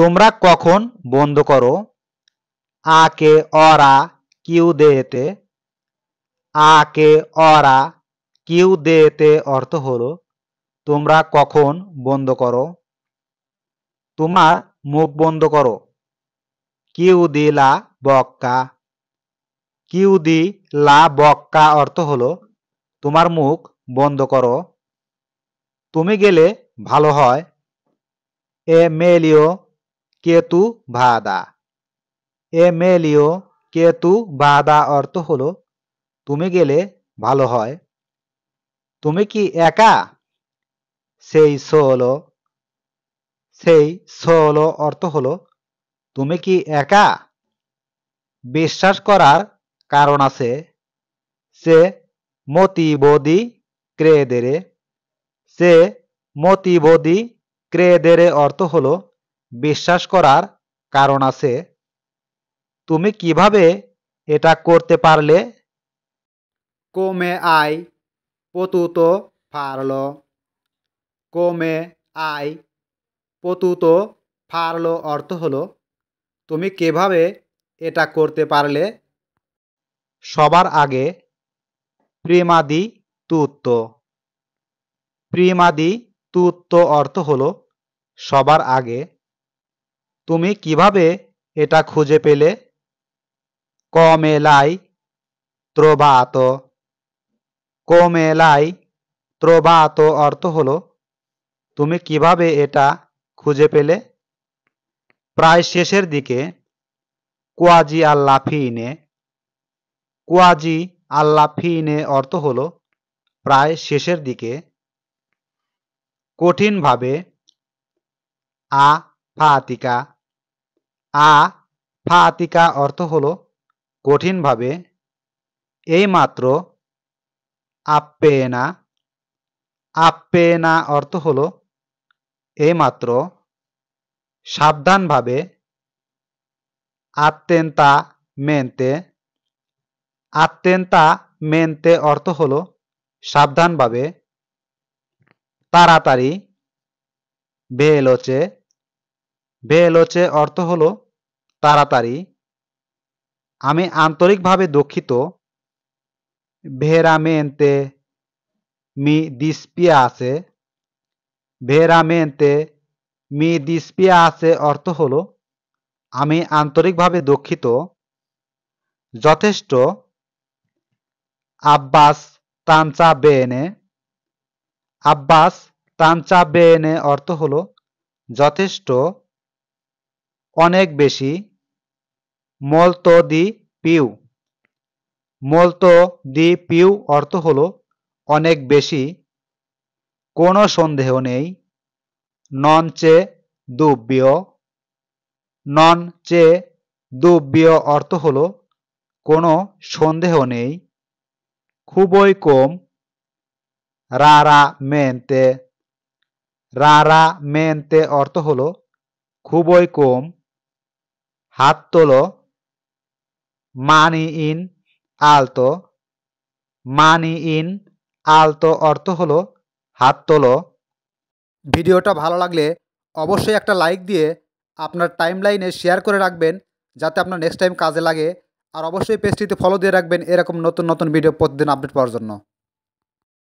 তোমরা কখন বন্ধ করো আ কে অরা কিউ দেতে আ কে অরা কিউ দেতে অর্থ হলো তোমরা কখন বন্ধ করো তোমার মুখ বন্ধ করো কিউ দিলা বক্কা কিউ দি লা বক্কা অর্থ হলো তোমার মুখ বন্ধ করো তুমি গেলে ভালো হয় এ মেলিও কেতু ভাদা এমেলিও কেতু ভাদা অর্থ হলো তুমি গেলে ভালো হয় তুমি কি একা সেই সোলো সেই সোলো অর্থ হলো তুমি কি একা বিশ্বাস করার কারণ আছে সে মতিবদি ক্রেদেরে সে মতিবদি ক্রেদেরে অর্থ হলো বিশ্বাস করার কারণ আছে তুমি কিভাবে এটা করতে পারলে কমে আই পতুত ফারল কমে আই পতুত ফারল অর্থ হলো তুমি কিভাবে এটা করতে পারলে সবার আগে প্রেমাদি তুত্ব প্রেমাদি তুত্ব অর্থ হলো সবার আগে তুমি কিভাবে এটা খুঁজে পেলে কমেলাই l'hai trovato come l'hai trovato অর্থ হলো তুমি কিভাবে এটা খুঁজে পেলে প্রায় শেষের দিকে কোয়াজি আল্লাহ ফিনে কোয়াজি আল্লাহ ফিনে অর্থ হলো প্রায় শেষের দিকে কঠিনভাবে আ ফাতিকা আ ফা আতিকা অর্থ হল কঠিনভাবে এইমাত্র আপেনা আপেনা অর্থ হল মাত্র সাবধানভাবে আত্মেন্তা মেনতে আত্মেন্তা মেনতে অর্থ হল সাবধানভাবে তাড়াতাড়ি বেলোচে বেলোচে অর্থ হলো তাড়াতাড়ি আমি আন্তরিকভাবে দুঃখিত ভেরামেন্তে মি দিসপিয়া আছে ভেরামেন্তে মি দিসপিয়া আছে অর্থ হলো আমি আন্তরিকভাবে দুঃখিত যথেষ্ট আব্বাস তানচা বেনে আব্বাস তানচা বেনে অর্থ হলো যথেষ্ট অনেক বেশি মলতো দি পিউ মলতো দি পিউ অর্থ হল অনেক বেশি কোনো সন্দেহ নেই নন চে দুব্যয় নন চে দুব্যয় অর্থ হল কোনো সন্দেহ নেই খুবই কম রারা মেনতে রারা মেনতে অর্থ হল খুবই কম হাত তোলো মানি ইন আলতো মানি ইন আলতো অর্থ হলো হাত তোলো ভিডিওটা ভালো লাগলে অবশ্যই একটা লাইক দিয়ে আপনার টাইম লাইনে শেয়ার করে রাখবেন যাতে আপনার নেক্সট টাইম কাজে লাগে আর অবশ্যই পেজটিতে ফলো দিয়ে রাখবেন এরকম নতুন নতুন ভিডিও প্রতিদিন আপডেট পাওয়ার জন্য